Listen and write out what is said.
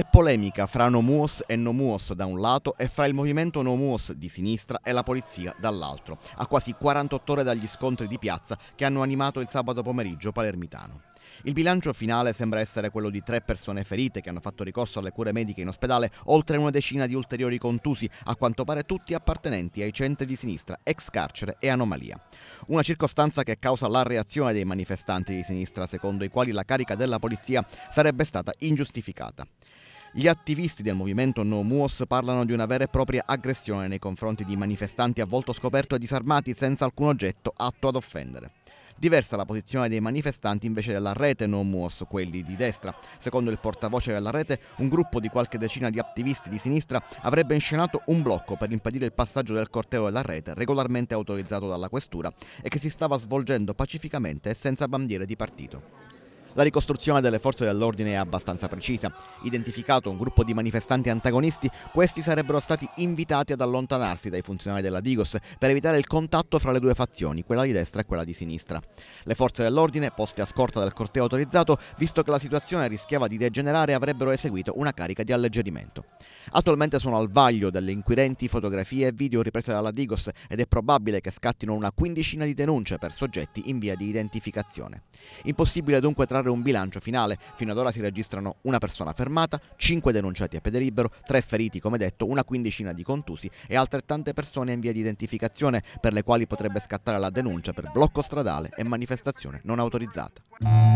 e polemica fra Nomuos e Nomuos da un lato e fra il movimento Nomuos di sinistra e la polizia dall'altro, a quasi 48 ore dagli scontri di piazza che hanno animato il sabato pomeriggio palermitano. Il bilancio finale sembra essere quello di tre persone ferite che hanno fatto ricorso alle cure mediche in ospedale, oltre una decina di ulteriori contusi, a quanto pare tutti appartenenti ai centri di sinistra, ex carcere e anomalia. Una circostanza che causa la reazione dei manifestanti di sinistra, secondo i quali la carica della polizia sarebbe stata ingiustificata. Gli attivisti del movimento No Muos parlano di una vera e propria aggressione nei confronti di manifestanti a volto scoperto e disarmati senza alcun oggetto atto ad offendere. Diversa la posizione dei manifestanti invece della rete No Muos, quelli di destra. Secondo il portavoce della rete, un gruppo di qualche decina di attivisti di sinistra avrebbe inscenato un blocco per impedire il passaggio del corteo della rete, regolarmente autorizzato dalla questura, e che si stava svolgendo pacificamente e senza bandiere di partito. La ricostruzione delle forze dell'ordine è abbastanza precisa. Identificato un gruppo di manifestanti antagonisti, questi sarebbero stati invitati ad allontanarsi dai funzionari della Digos per evitare il contatto fra le due fazioni, quella di destra e quella di sinistra. Le forze dell'ordine, poste a scorta del corteo autorizzato, visto che la situazione rischiava di degenerare, avrebbero eseguito una carica di alleggerimento. Attualmente sono al vaglio delle inquirenti fotografie e video riprese dalla Digos ed è probabile che scattino una quindicina di denunce per soggetti in via di identificazione. Impossibile dunque trarre trarre un bilancio finale. Fino ad ora si registrano una persona fermata, cinque denunciati a piede libero, tre feriti come detto, una quindicina di contusi e altrettante persone in via di identificazione per le quali potrebbe scattare la denuncia per blocco stradale e manifestazione non autorizzata.